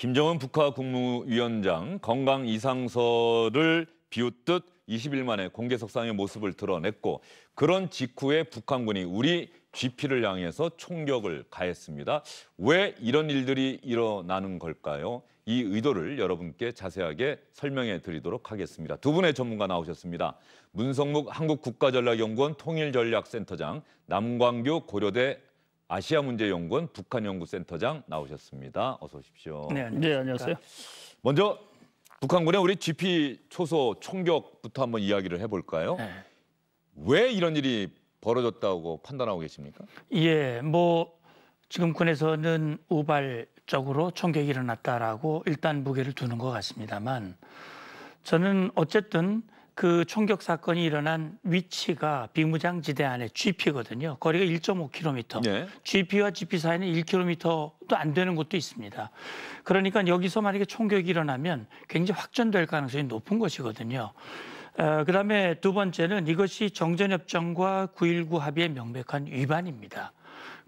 김정은 북한 국무위원장 건강 이상설을 비웃듯 20일 만에 공개석상의 모습을 드러냈고 그런 직후에 북한군이 우리 GP를 향해서 총격을 가했습니다. 왜 이런 일들이 일어나는 걸까요? 이 의도를 여러분께 자세하게 설명해 드리도록 하겠습니다. 두 분의 전문가 나오셨습니다. 문성묵 한국국가전략연구원 통일전략센터장, 남광교 고려대 아시아 문제 연구원 북한 연구센터장 나오셨습니다. 어서 오십시오. 네, 네 안녕하세요 먼저 북한군의 우리 GP 초소 총격부터 한번 이야기를 해볼까요? 네. 왜 이런 일이 벌어졌다고 판단하고 계십니까? 예, 뭐 지금 군에서는 우발적으로 총격이 일어났다라고 일단 무게를 두는 것 같습니다만 저는 어쨌든 그 총격 사건이 일어난 위치가 비무장지대 안에 GP거든요. 거리가 1.5km. 네. 예. GP와 GP 사이는 1km도 안 되는 곳도 있습니다. 그러니까 여기서 만약에 총격이 일어나면 굉장히 확전될 가능성이 높은 것이거든요. 어, 그다음에 두 번째는 이것이 정전협정과 9.19 합의의 명백한 위반입니다.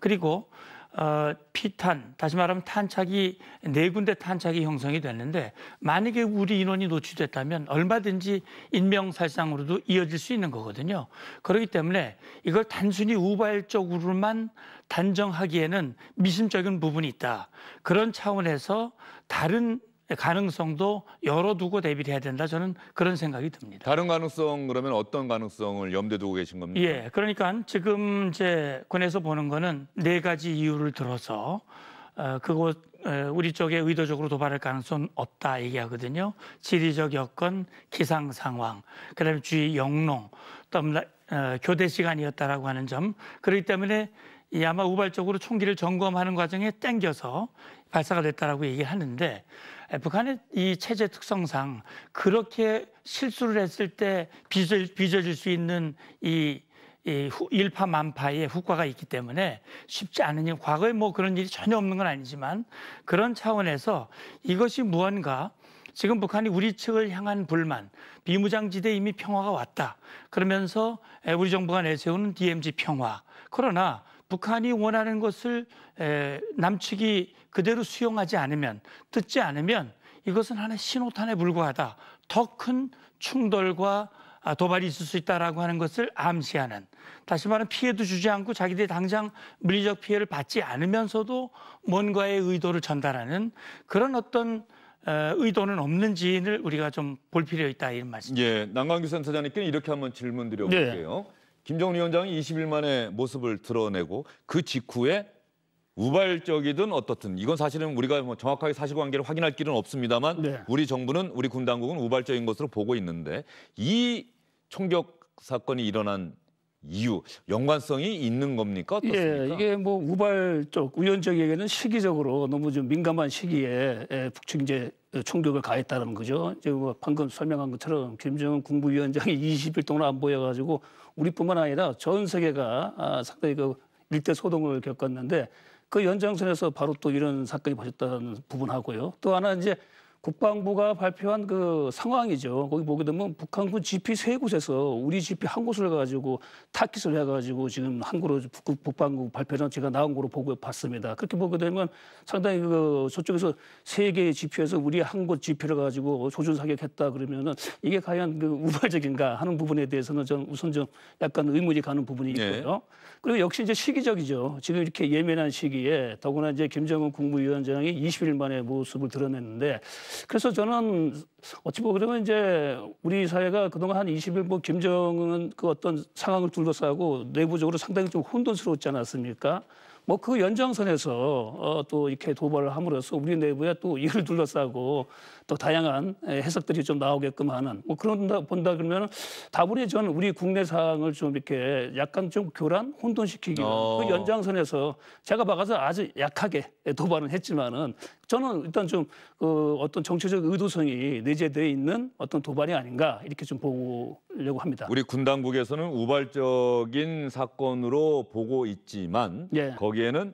그리고 어, 피탄, 다시 말하면 탄착이 네 군데 탄착이 형성이 됐는데 만약에 우리 인원이 노출됐다면 얼마든지 인명살상으로도 이어질 수 있는 거거든요. 그렇기 때문에 이걸 단순히 우발적으로만 단정하기에는 미심적인 부분이 있다. 그런 차원에서 다른 가능성도 열어두고 대비를 해야 된다 저는 그런 생각이 듭니다. 다른 가능성 그러면 어떤 가능성을 염두에 두고 계신 겁니까? 예, 그러니까 지금 제 군에서 보는 거는 네 가지 이유를 들어서 어, 그곳 우리 쪽에 의도적으로 도발할 가능성은 없다 얘기하거든요. 지리적 여건, 기상 상황, 그다음에 주위 영농, 또 어, 교대 시간이었다라고 하는 점. 그렇기 때문에 이 아마 우발적으로 총기를 점검하는 과정에 땡겨서 발사가 됐다라고 얘기 하는데 북한의 이 체제 특성상 그렇게 실수를 했을 때 빚을 빚어질 수 있는 이, 일파만파의 후과가 있기 때문에 쉽지 않으니 과거에 뭐 그런 일이 전혀 없는 건 아니지만 그런 차원에서 이것이 무언가 지금 북한이 우리 측을 향한 불만, 비무장지대 이미 평화가 왔다. 그러면서 우리 정부가 내세우는 DMZ 평화. 그러나 북한이 원하는 것을 남측이 그대로 수용하지 않으면, 듣지 않으면 이것은 하나의 신호탄에 불과하다. 더 큰 충돌과 아, 도발이 있을 수 있다라고 하는 것을 암시하는 다시 말하면 피해도 주지 않고 자기들이 당장 물리적 피해를 받지 않으면서도 뭔가의 의도를 전달하는 그런 어떤 어, 의도는 없는지를 우리가 좀 볼 필요 있다 이런 말씀입니다. 예, 난광규 센터장님께 는 이렇게 한번 질문 드려볼게요. 네. 예. 김정은 위원장이 20일 만에 모습을 드러내고 그 직후에 우발적이든 어떻든 이건 사실은 우리가 뭐 정확하게 사실관계를 확인할 길은 없습니다만 네. 우리 정부는 우리 군 당국은 우발적인 것으로 보고 있는데 이 총격 사건이 일어난 이유 연관성이 있는 겁니까? 예, 어떻습니까? 예, 이게 뭐 우발적 우연적에게는 시기적으로 너무 좀 민감한 시기에 예, 북측 이제 총격을 가했다는 거죠. 이제 뭐 방금 설명한 것처럼 김정은 국무위원장이 20일 동안 안 보여가지고 우리뿐만 아니라 전 세계가 아, 상당히 그 일대 소동을 겪었는데 그 연장선에서 바로 또 이런 사건이 벌어졌다는 부분하고요. 또 하나 이제 국방부가 발표한 그 상황이죠. 거기 보게 되면 북한군 GP 세 곳에서 우리 GP 한 곳을 가지고 타깃을 해가지고 지금 한국으로 북방부 북 발표전 제가 나온 거로 보고 봤습니다. 그렇게 보게 되면 상당히 그 저쪽에서 세 개의 GP에서 우리 한곳 GP를 가지고 조준 사격했다 그러면은 이게 과연 그 우발적인가 하는 부분에 대해서는 전 우선 좀 약간 의문이 가는 부분이 네. 있고요. 네. 그리고 역시 이제 시기적이죠. 지금 이렇게 예민한 시기에 더구나 이제 김정은 국무위원장이 20일 만에 모습을 드러냈는데 그래서 저는 어찌 보면 그러면 이제 우리 사회가 그동안 한 20일 뭐 김정은 그 어떤 상황을 둘러싸고 내부적으로 상당히 좀 혼돈스러웠지 않았습니까? 뭐 그 연장선에서 어, 또 이렇게 도발을 함으로써 우리 내부에 또 이를 둘러싸고 또 다양한 해석들이 좀 나오게끔 하는 뭐 그런다 본다 그러면 다분히 저는 우리 국내 상항을좀 이렇게 약간 좀 교란 혼돈시키기 그 어. 그 연장선에서 제가 봐서 아주 약하게 도발은 했지만은 저는 일단 좀 그 어떤 정치적 의도성이 내재돼 있는 어떤 도발이 아닌가 이렇게 좀 보려고 합니다. 우리 군 당국에서는 우발적인 사건으로 보고 있지만 예. 거기에는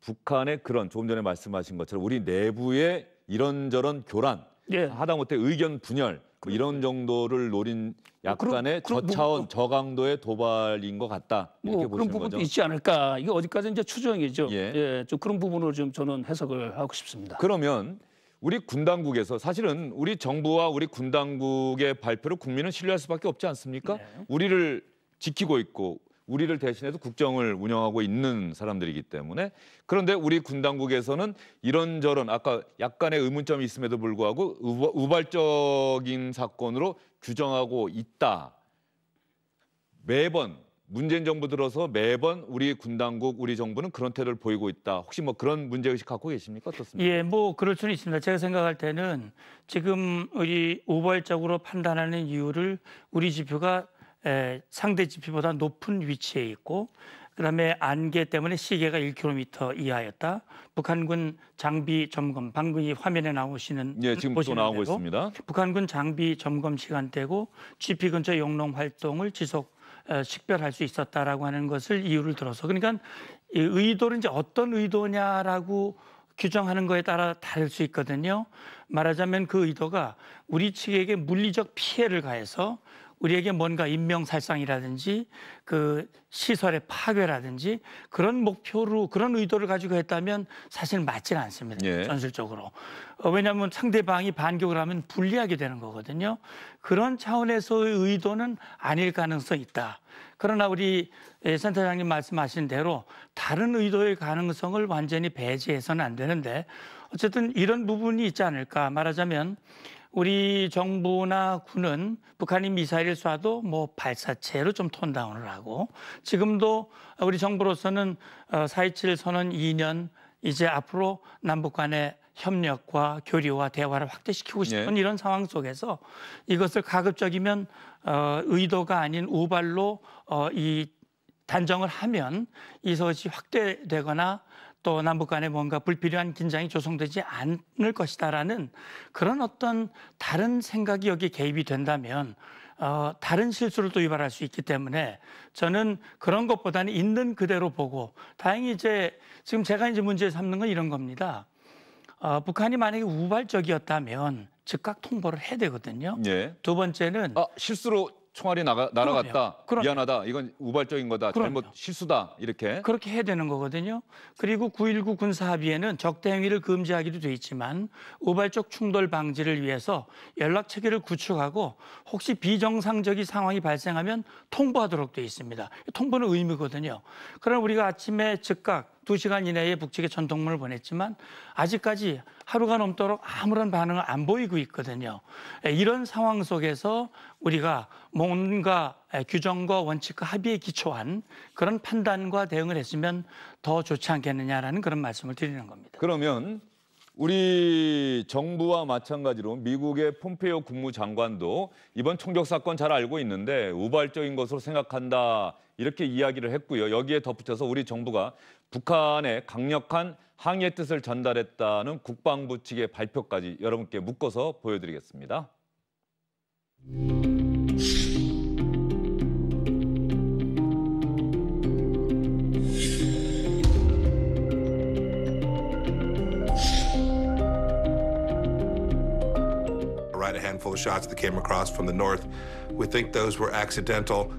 북한의 그런 조금 전에 말씀하신 것처럼 우리 내부의 이런저런 교란, 예. 하다못해 의견 분열 뭐 그렇죠. 이런 정도를 노린 약간의 그럼, 그럼 뭐 저차원 뭐, 저강도의 도발인 것 같다 이렇게 뭐, 그런 부분도 거죠? 있지 않을까 이게 어디까지 이제 추정이죠. 예. 예, 좀 그런 부분으좀 저는 해석을 하고 싶습니다. 그러면 우리 군당국에서 사실은 우리 정부와 우리 군당국의 발표를 국민은 신뢰할 수밖에 없지 않습니까? 네. 우리를 지키고 있고 우리를 대신해서 국정을 운영하고 있는 사람들이기 때문에 그런데 우리 군 당국에서는 이런저런 아까 약간의 의문점이 있음에도 불구하고 우발적인 사건으로 규정하고 있다. 매번 문재인 정부 들어서 매번 우리 군 당국, 우리 정부는 그런 태도를 보이고 있다. 혹시 뭐 그런 문제 의식 갖고 계십니까? 어떻습니까? 예, 뭐 그럴 수는 있습니다. 제가 생각할 때는 지금 우리 우발적으로 판단하는 이유를 우리 지표가 에, 상대 지표보다 높은 위치에 있고 그다음에 안개 때문에 시계가 1km 이하였다. 북한군 장비 점검 방금 이 화면에 나오시는 예, 지금 또 나오고 대로, 있습니다. 북한군 장비 점검 시간대고 GP 근처 용농 활동을 지속 에, 식별할 수 있었다라고 하는 것을 이유를 들어서 그러니까 이 의도는 이제 어떤 의도냐라고 규정하는 거에 따라 다를 수 있거든요. 말하자면 그 의도가 우리 측에게 물리적 피해를 가해서 우리에게 뭔가 인명살상이라든지 그 시설의 파괴라든지 그런 목표로 그런 의도를 가지고 했다면 사실 맞지는 않습니다. 예. 전술적으로. 어, 왜냐하면 상대방이 반격을 하면 불리하게 되는 거거든요. 그런 차원에서의 의도는 아닐 가능성이 있다. 그러나 우리 예, 센터장님 말씀하신 대로 다른 의도의 가능성을 완전히 배제해서는 안 되는데 어쨌든 이런 부분이 있지 않을까 말하자면 우리 정부나 군은 북한이 미사일을 쏴도 뭐 발사체로 좀 톤다운을 하고 지금도 우리 정부로서는 4.27 어, 선언 2년 이제 앞으로 남북 간의 협력과 교류와 대화를 확대시키고 싶은 예. 이런 상황 속에서 이것을 가급적이면 어, 의도가 아닌 우발로 어, 이 단정을 하면 이것이 확대되거나 또 남북 간에 뭔가 불필요한 긴장이 조성되지 않을 것이다라는 그런 어떤 다른 생각이 여기 개입이 된다면 어, 다른 실수를 또 유발할 수 있기 때문에 저는 그런 것보다는 있는 그대로 보고 다행히 이제 지금 제가 이제 문제 삼는 건 이런 겁니다. 어, 북한이 만약에 우발적이었다면 즉각 통보를 해야 되거든요. 예. 두 번째는 아, 실수로 총알이 나가, 날아갔다. 그럼요. 미안하다. 이건 우발적인 거다. 그럼요. 잘못 실수다. 이렇게. 그렇게 해야 되는 거거든요. 그리고 9.19 군사합의에는 적대행위를 금지하기도 돼 있지만 우발적 충돌 방지를 위해서 연락 체계를 구축하고 혹시 비정상적인 상황이 발생하면 통보하도록 돼 있습니다. 통보는 의무거든요. 그럼 우리가 아침에 즉각 2시간 이내에 북측에 전동문을 보냈지만 아직까지 하루가 넘도록 아무런 반응을 안 보이고 있거든요. 예, 이런 상황 속에서 우리가 뭔가 예, 규정과 원칙과 합의에 기초한 그런 판단과 대응을 했으면 더 좋지 않겠느냐라는 그런 말씀을 드리는 겁니다. 그러면 우리 정부와 마찬가지로 미국의 폼페이오 국무장관도 이번 총격 사건 잘 알고 있는데 우발적인 것으로 생각한다 이렇게 이야기를 했고요. 여기에 덧붙여서 우리 정부가 북한의 강력한 항의의 뜻을 전달했다는 국방부 측의 발표까지 여러분께 묶어서 보여드리겠습니다. right a handful of shots that came across from the north. We think those were accidental.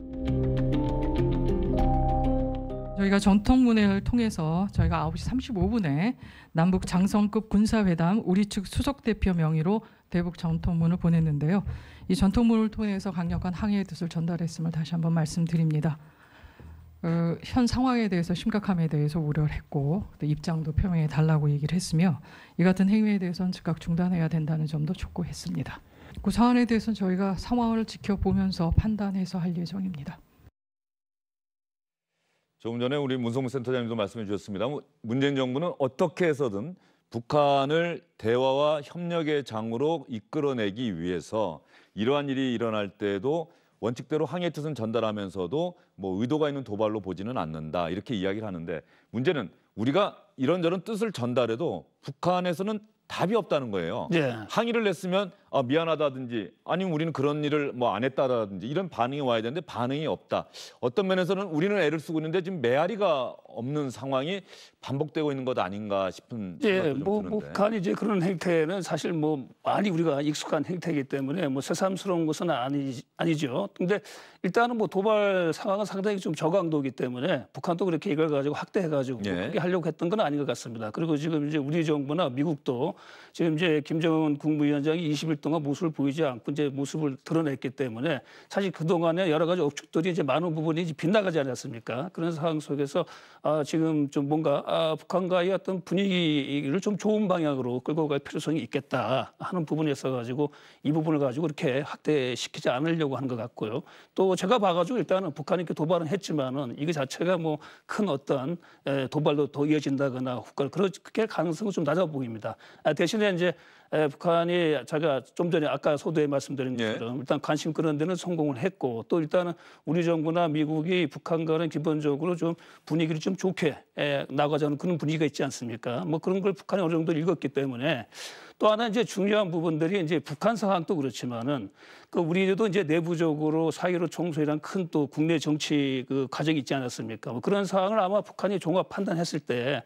저희가 전통문회를 통해서 저희가 9시 35분에 남북 장성급 군사회담 우리 측 수석대표 명의로 대북 전통문을 보냈는데요. 이 전통문을 통해서 강력한 항의의 뜻을 전달했음을 다시 한번 말씀드립니다. 어, 현 상황에 대해서 심각함에 대해서 우려를 했고 또 입장도 표명해 달라고 얘기를 했으며 이 같은 행위에 대해서는 즉각 중단해야 된다는 점도 촉구했습니다. 그 사안에 대해서는 저희가 상황을 지켜보면서 판단해서 할 예정입니다. 조금 전에 우리 문성무 센터장님도 말씀해 주셨습니다. 뭐 문재인 정부는 어떻게 해서든 북한을 대화와 협력의 장으로 이끌어내기 위해서 이러한 일이 일어날 때에도 원칙대로 항의 뜻은 전달하면서도 뭐 의도가 있는 도발로 보지는 않는다 이렇게 이야기를 하는데 문제는 우리가 이런저런 뜻을 전달해도 북한에서는 답이 없다는 거예요. 예. 항의를 냈으면 아, 미안하다든지 아니면 우리는 그런 일을 뭐 안 했다라든지 이런 반응이 와야 되는데 반응이 없다. 어떤 면에서는 우리는 애를 쓰고 있는데 지금 메아리가 없는 상황이 반복되고 있는 것 아닌가 싶은 예, 뭐, 뭐 북한이 이제 그런 행태는 사실 뭐 많이 우리가 익숙한 행태이기 때문에 뭐 새삼스러운 것은 아니 아니죠. 근데 일단은 뭐 도발 상황은 상당히 좀 저강도이기 때문에 북한도 그렇게 이걸 가지고 확대해 가지고 예. 그렇게 하려고 했던 건 아닌 것 같습니다. 그리고 지금 이제 우리 정부나 미국도 지금 이제 김정은 국무위원장이 2일 동안 모습을 보이지 않고 이제 모습을 드러냈기 때문에 사실 그동안에 여러 가지 억측들이 이제 많은 부분이 이제 빗나가지 않았습니까? 그런 상황 속에서 아, 지금 좀 뭔가 아, 북한과의 어떤 분위기를 좀 좋은 방향으로 끌고 갈 필요성이 있겠다 하는 부분에 있어 가지고 이 부분을 가지고 이렇게 확대시키지 않으려고 하는 것 같고요. 또 제가 봐가지고 일단은 북한이 이 도발은 했지만은 이거 자체가 뭐 큰 어떤 도발로 더 이어진다거나 국가를 그렇게 가능성은 좀 낮아 보입니다. 아, 대신에 이제 에, 북한이 자기가 좀 전에 아까 소두에 말씀드린 예. 것처럼 예. 일단 관심 끄는 데는 성공을 했고 또 일단은 우리 정부나 미국이 북한과는 기본적으로 좀 분위기를 좀 좋게 에, 나가자는 그런 분위기가 있지 않습니까? 뭐 그런 걸 북한이 어느 정도 읽었기 때문에 또 하나 이제 중요한 부분들이 이제 북한 상황도 그렇지만은 그 우리도 이제 내부적으로 사회로 총소이란 큰 또 국내 정치 그 과정이 있지 않았습니까? 뭐 그런 상황을 아마 북한이 종합 판단했을 때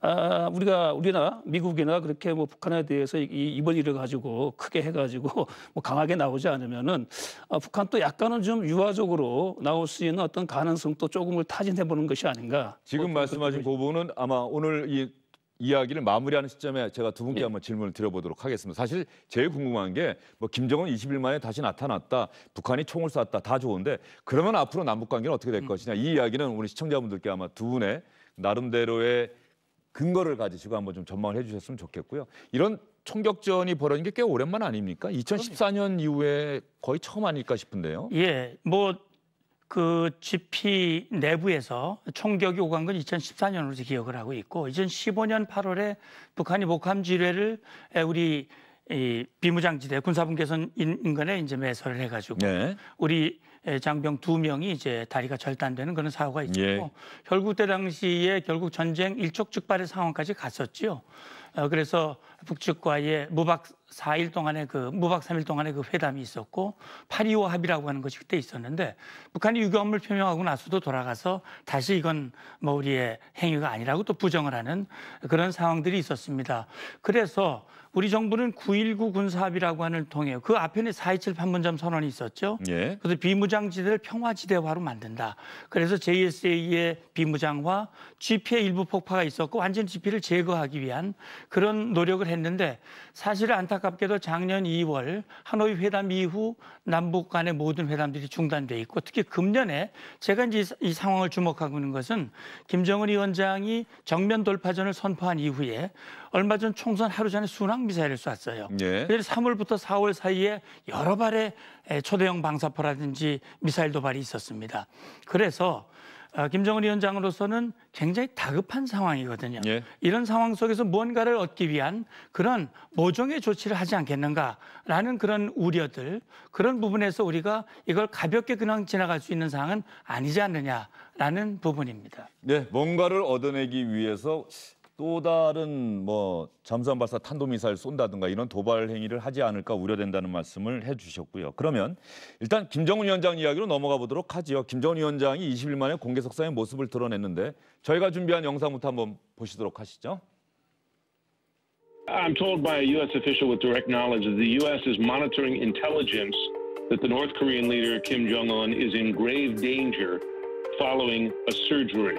아, 우리가 우리나 미국이나 그렇게 뭐 북한에 대해서 이 이번 일을 가지고 크게 해가지고 뭐 강하게 나오지 않으면은 아, 북한 또 약간은 좀 유화적으로 나올 수 있는 어떤 가능성도 조금을 타진해 보는 것이 아닌가. 지금 뭐, 말씀하신 그 부분은 아마 오늘 이 이야기를 마무리하는 시점에 제가 두 분께 예. 한번 질문을 드려보도록 하겠습니다. 사실 제일 궁금한 게 뭐 김정은 20일 만에 다시 나타났다, 북한이 총을 쐈다 다 좋은데 그러면 앞으로 남북 관계는 어떻게 될 음. 것이냐 이 이야기는 우리 시청자분들께 아마 두 분의 나름대로의 근거를 가지시고 한번 좀 전망을 해주셨으면 좋겠고요. 이런 총격전이 벌어진 게 꽤 오랜만 아닙니까? 2014년 이후에 거의 처음 아닐까 싶은데요. 예, 뭐그 GP 내부에서 총격이 오간 건 2014년으로 기억을 하고 있고 2015년 8월에 북한이 목함 지뢰를 우리 이 비무장지대 군사분계선 인근에 이제 매설을 해가지고 네. 우리 장병 두 명이 이제 다리가 절단되는 그런 사고가 있고 예. 결국 때 당시에 결국 전쟁 일촉즉발의 상황까지 갔었지요. 어, 그래서 북측과의 무박 4일 동안의 그 무박 3일 동안의 그 회담이 있었고 파리오 합의라고 하는 것이 그때 있었는데 북한이 유감을 표명하고 나서도 돌아가서 다시 이건 뭐 우리의 행위가 아니라고 또 부정을 하는 그런 상황들이 있었습니다. 그래서 우리 정부는 9.19 군사합의라고 하는 통해그 앞에는 4.27 판문점 선언이 있었죠. 예. 그래서 비무장지대를 평화지대화로 만든다. 그래서 JSA의 비무장화, GP의 일부 폭파가 있었고 완전 GP를 제거하기 위한 그런 노력을 했는데 사실 안타 안타깝게도 작년 2월 하노이 회담 이후 남북 간의 모든 회담들이 중단돼 있고 특히 금년에 제가 이제 이 상황을 주목하고 있는 것은 김정은 위원장이 정면 돌파전을 선포한 이후에 얼마 전 총선 하루 전에 순항 미사일을 쐈어요. 예. 그래서 3월부터 4월 사이에 여러 발의 초대형 방사포라든지 미사일 도발이 있었습니다. 그래서 아, 김정은 위원장으로서는 굉장히 다급한 상황이거든요. 예. 이런 상황 속에서 무언가를 얻기 위한 그런 모종의 조치를 하지 않겠는가라는 그런 우려들 그런 부분에서 우리가 이걸 가볍게 그냥 지나갈 수 있는 상황은 아니지 않느냐라는 부분입니다. 네, 뭔가를 얻어내기 위해서 또 다른 뭐 잠수함 발사 탄도미사일 쏜다든가 이런 도발 행위를 하지 않을까 우려된다는 말씀을 해주셨고요. 그러면 일단 김정은 위원장 이야기로 넘어가 보도록 하지요. 김정은 위원장이 20일 만에 공개석상의 모습을 드러냈는데 저희가 준비한 영상부터 한번 보시도록 하시죠. I'm told by a U.S. official with direct knowledge that the U.S. is monitoring intelligence that the North Korean leader Kim Jong Un is in grave danger following a surgery.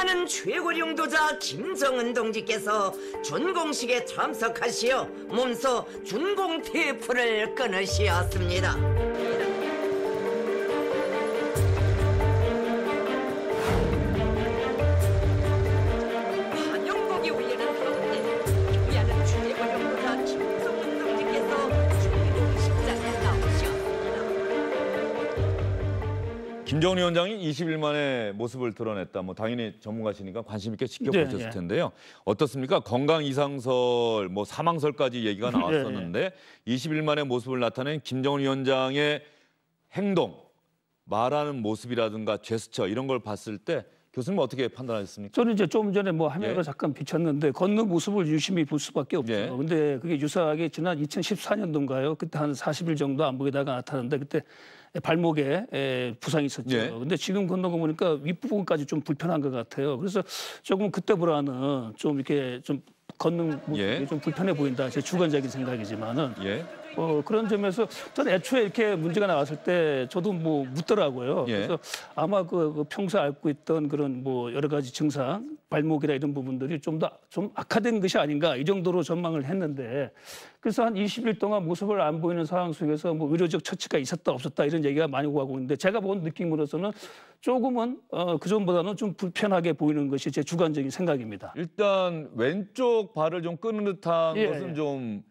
사랑하는 최고령도자 김정은 동지께서 준공식에 참석하시어 몸소 준공 테이프를 끊으시었습니다. 김정은 위원장이 20일 만에 모습을 드러냈다. 뭐 당연히 전문가시니까 관심 있게 지켜보셨을 네, 네. 텐데요. 어떻습니까? 건강 이상설, 뭐 사망설까지 얘기가 네, 네. 나왔었는데 네, 20일 만에 모습을 나타낸 김정은 위원장의 행동, 말하는 모습이라든가 제스처 이런 걸 봤을 때 교수님 어떻게 판단하셨습니까? 저는 이제 좀 전에 뭐 화면으로 예. 잠깐 비쳤는데 걷는 모습을 유심히 볼 수밖에 없죠. 예. 근데 그게 유사하게 지난 2014년도인가요? 그때 한 40일 정도 안보에다가 나타났는데 그때 발목에 에, 부상이 있었죠. 예. 근데 지금 건너고 보니까 윗부분까지 좀 불편한 것 같아요. 그래서 조금 그때보다는 좀 이렇게 좀 걷는 예. 모습이 예. 좀 불편해 보인다. 제 주관적인 생각이지만은 예. 어, 그런 점에서 저는 애초에 이렇게 문제가 나왔을 때 저도 뭐 묻더라고요. 예. 그래서 아마 그, 그 평소 앓고 있던 그런 뭐 여러 가지 증상, 발목이나 이런 부분들이 좀 더좀 좀 악화된 것이 아닌가 이 정도로 전망을 했는데 그래서 한 20일 동안 모습을 안 보이는 상황 속에서 뭐 의료적 처치가 있었다 없었다 이런 얘기가 많이 오가고 있는데 제가 본 느낌으로서는 조금은 어, 그전보다는 좀 불편하게 보이는 것이 제 주관적인 생각입니다. 일단 왼쪽 발을 좀 끄는 듯한 예, 것은 예. 좀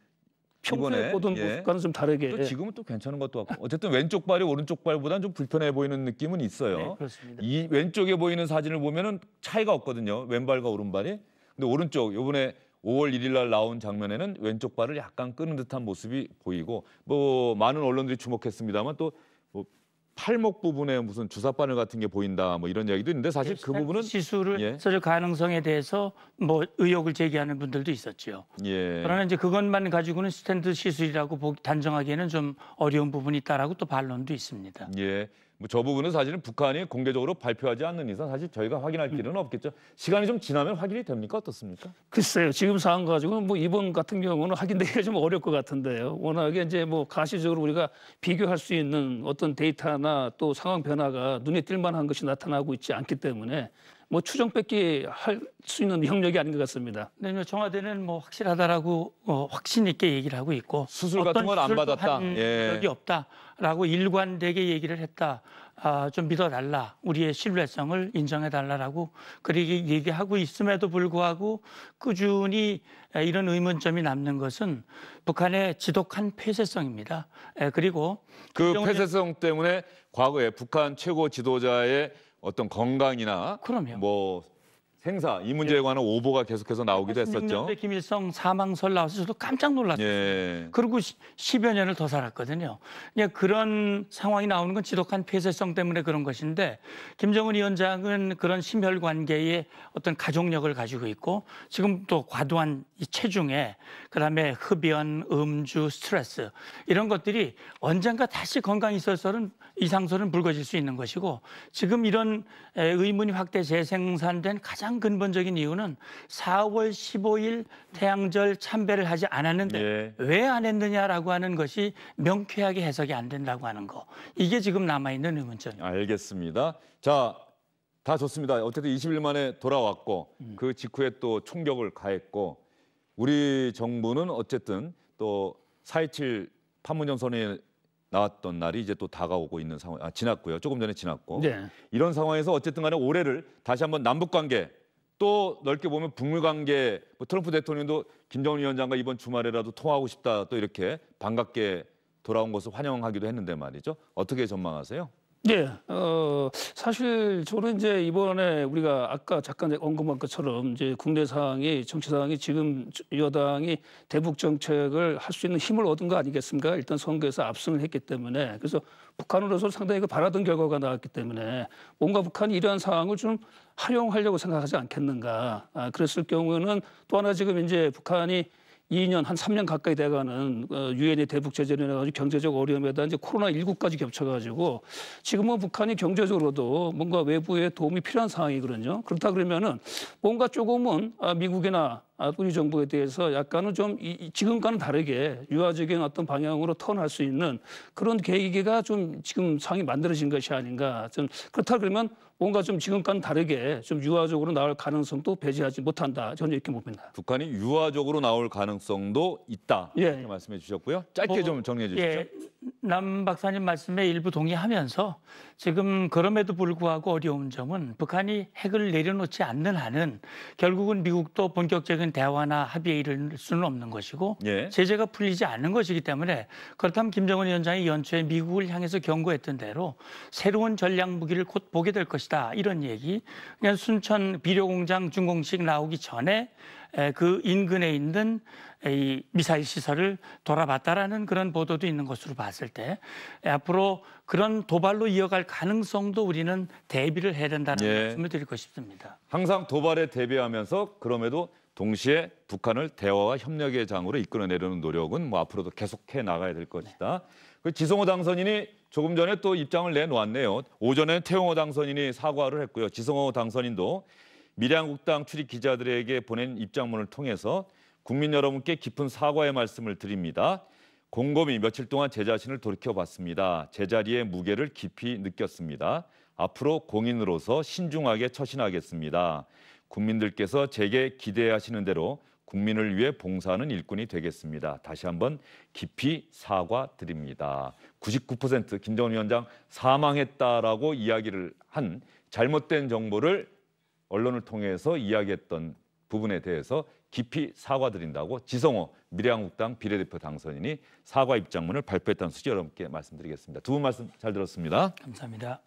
평소에 보던 예. 모습과는 좀 다르게 또 예. 지금은 또 괜찮은 것도 같고 어쨌든 왼쪽 발이 오른쪽 발보다는 좀 불편해 보이는 느낌은 있어요. 네, 그렇습니다. 이 왼쪽에 보이는 사진을 보면은 차이가 없거든요. 왼발과 오른발이. 근데 오른쪽 요번에 5월 1일 날 나온 장면에는 왼쪽 발을 약간 끄는 듯한 모습이 보이고 뭐 많은 언론들이 주목했습니다만 또 팔목 부분에 무슨 주사바늘 같은 게 보인다 뭐 이런 이야기도 있는데 사실 그 네, 부분은 시술을 예. 쓸 가능성에 대해서 뭐 의혹을 제기하는 분들도 있었죠. 예. 그러나 이제 그것만 가지고는 스탠드 시술이라고 단정하기에는 좀 어려운 부분이 있다라고 또 반론도 있습니다. 예. 뭐저 부분은 사실은 북한이 공개적으로 발표하지 않는 이상 사실 저희가 확인할 길은 없겠죠. 시간이 좀 지나면 확인이 됩니까? 어떻습니까? 글쎄요. 지금 상황 가지고는 뭐 이번 같은 경우는 확인되기가 좀 어려울 것 같은데요. 워낙에 이제 뭐 가시적으로 우리가 비교할 수 있는 어떤 데이터나 또 상황 변화가 눈에 띌 만한 것이 나타나고 있지 않기 때문에 뭐 추정 뺏기 할 수 있는 영역이 아닌 것 같습니다. 네, 뭐 청와대는 뭐 확실하다라고 어, 확신 있게 얘기를 하고 있고 수술 같은 건 안 받았다. 예. 적이 없다라고 일관되게 얘기를 했다. 아, 좀 믿어달라. 우리의 신뢰성을 인정해달라라고 그렇게 얘기하고 있음에도 불구하고 꾸준히 이런 의문점이 남는 것은 북한의 지독한 폐쇄성입니다. 예, 그리고 그 폐쇄성 때문에 과거에 북한 최고 지도자의 어떤 건강이나 그럼요. 뭐 생사 이 문제에 예. 관한 오보가 계속해서 나오기도 예, 했었죠. 1 9 8 6년도 김일성 사망설 나와서 저도 깜짝 놀랐어요. 예. 그리고 10여 년을 더 살았거든요. 예, 그런 상황이 나오는 건 지독한 폐쇄성 때문에 그런 것인데 김정은 위원장은 그런 심혈 관계의 어떤 가족력을 가지고 있고 지금 또 과도한 이 체중에 그다음에 흡연, 음주, 스트레스 이런 것들이 언젠가 다시 건강 있어서는 이상설은 불거질 수 있는 것이고 지금 이런 의문이 확대 재생산된 가장 가장 근본적인 이유는 4월 15일 태양절 참배를 하지 않았는데 예. 왜안 했느냐라고 하는 것이 명쾌하게 해석이 안 된다고 하는 거. 이게 지금 남아있는 의문점이에요 알겠습니다. 자, 다 좋습니다. 어쨌든 20일 만에 돌아왔고 음. 그 직후에 또 총격을 가했고 우리 정부는 어쨌든 또4.27 판문점 선언에 나왔던 날이 이제 또 다가오고 있는 상황, 아, 지났고요. 조금 전에 지났고. 네. 이런 상황에서 어쨌든 간에 올해를 다시 한번 남북관계 또 넓게 보면 북미 관계 뭐 트럼프 대통령도 김정은 위원장과 이번 주말에라도 통화하고 싶다 또 이렇게 반갑게 돌아온 것을 환영하기도 했는데 말이죠. 어떻게 전망하세요? 예, 어, 사실 저는 이제 이번에 우리가 아까 잠깐 언급한 것처럼 이제 국내 상황이 정치 상황이 지금 여당이 대북 정책을 할 수 있는 힘을 얻은 거 아니겠습니까? 일단 선거에서 압승을 했기 때문에 그래서 북한으로서 상당히 그 바라던 결과가 나왔기 때문에 뭔가 북한이 이러한 상황을 좀 활용하려고 생각하지 않겠는가. 아, 그랬을 경우는 또 하나 지금 이제 북한이 2년 한 3년 가까이 돼가는 어, 유엔의 대북 제재로 인해 가지고 경제적 어려움에다 이제 코로나 19까지 겹쳐가지고 지금은 북한이 경제적으로도 뭔가 외부의 도움이 필요한 상황이거든요. 그렇다 그러면은 뭔가 조금은 아, 미국이나 우리 정부에 대해서 약간은 좀 이, 지금과는 다르게 유화적인 어떤 방향으로 턴할 수 있는 그런 계기가 좀 지금 상이 만들어진 것이 아닌가. 좀 그렇다 그러면 뭔가 좀 지금과는 다르게 좀 유화적으로 나올 가능성도 배제하지 못한다. 저는 이렇게 봅니다. 북한이 유화적으로 나올 가능성도 있다. 예. 이렇게 말씀해 주셨고요. 짧게 뭐, 좀 정리해 주시죠. 예. 남 박사님 말씀에 일부 동의하면서 지금 그럼에도 불구하고 어려운 점은 북한이 핵을 내려놓지 않는 한은 결국은 미국도 본격적인 대화나 합의에 이를 수는 없는 것이고 예. 제재가 풀리지 않는 것이기 때문에 그렇다면 김정은 위원장이 연초에 미국을 향해서 경고했던 대로 새로운 전략 무기를 곧 보게 될 것이다 이런 얘기 그냥 순천 비료공장 준공식 나오기 전에 그 인근에 있는 이 미사일 시설을 돌아봤다라는 그런 보도도 있는 것으로 봤을 때 앞으로 그런 도발로 이어갈 가능성도 우리는 대비를 해야 된다는 예. 말씀을 드리고 싶습니다. 항상 도발에 대비하면서 그럼에도 동시에 북한을 대화와 협력의 장으로 이끌어내려는 노력은 뭐 앞으로도 계속해 나가야 될 것이다. 네. 그 지성호 당선인이 조금 전에 또 입장을 내놓았네요. 오전에 태용호 당선인이 사과를 했고요. 지성호 당선인도 미래한국당 출입 기자들에게 보낸 입장문을 통해서 국민 여러분께 깊은 사과의 말씀을 드립니다. 곰곰이 며칠 동안 제 자신을 돌이켜봤습니다. 제자리의 무게를 깊이 느꼈습니다. 앞으로 공인으로서 신중하게 처신하겠습니다. 국민들께서 제게 기대하시는 대로 국민을 위해 봉사하는 일꾼이 되겠습니다. 다시 한번 깊이 사과드립니다. 99% 김정은 위원장 사망했다라고 이야기를 한 잘못된 정보를 언론을 통해서 이야기했던 부분에 대해서 깊이 사과드린다고 지성호 미래한국당 비례대표 당선인이 사과 입장문을 발표했다는 수지 여러분께 말씀드리겠습니다. 두 분 말씀 잘 들었습니다. 감사합니다.